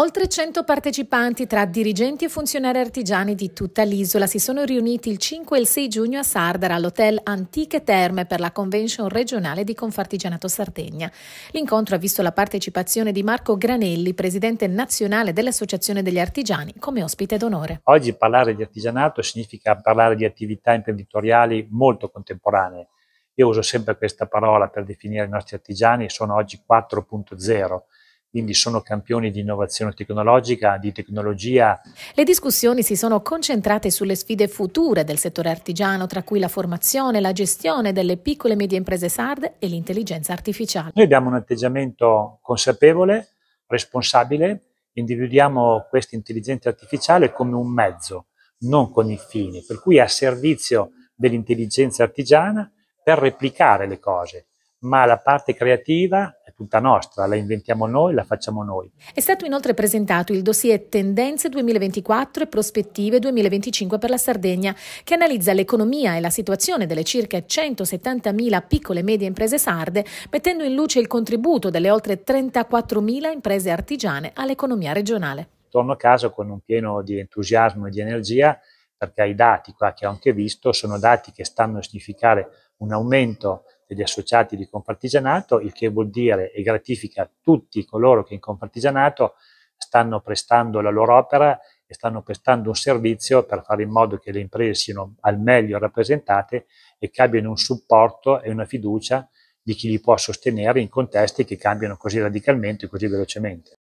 Oltre 100 partecipanti tra dirigenti e funzionari artigiani di tutta l'isola si sono riuniti il 5 e il 6 giugno a Sardara all'hotel Antiche Terme per la convention regionale di Confartigianato Sardegna. L'incontro ha visto la partecipazione di Marco Granelli, presidente nazionale dell'Associazione degli Artigiani, come ospite d'onore. Oggi parlare di artigianato significa parlare di attività imprenditoriali molto contemporanee. Io uso sempre questa parola per definire i nostri artigiani, sono oggi 4.0 quindi sono campioni di innovazione tecnologica, di tecnologia. Le discussioni si sono concentrate sulle sfide future del settore artigiano, tra cui la formazione, la gestione delle piccole e medie imprese sarde e l'intelligenza artificiale. Noi abbiamo un atteggiamento consapevole, responsabile, individuiamo questa intelligenza artificiale come un mezzo, non con i fini, per cui è a servizio dell'intelligenza artigiana per replicare le cose, ma la parte creativa, tutta nostra, la inventiamo noi, la facciamo noi. È stato inoltre presentato il dossier Tendenze 2024 e prospettive 2025 per la Sardegna, che analizza l'economia e la situazione delle circa 170.000 piccole e medie imprese sarde, mettendo in luce il contributo delle oltre 34.000 imprese artigiane all'economia regionale. Torno a casa con un pieno di entusiasmo e di energia perché i dati qua che ho anche visto sono dati che stanno a significare un aumento degli associati di Compartigianato, il che vuol dire e gratifica tutti coloro che in Compartigianato stanno prestando la loro opera e stanno prestando un servizio per fare in modo che le imprese siano al meglio rappresentate e che abbiano un supporto e una fiducia di chi li può sostenere in contesti che cambiano così radicalmente e così velocemente.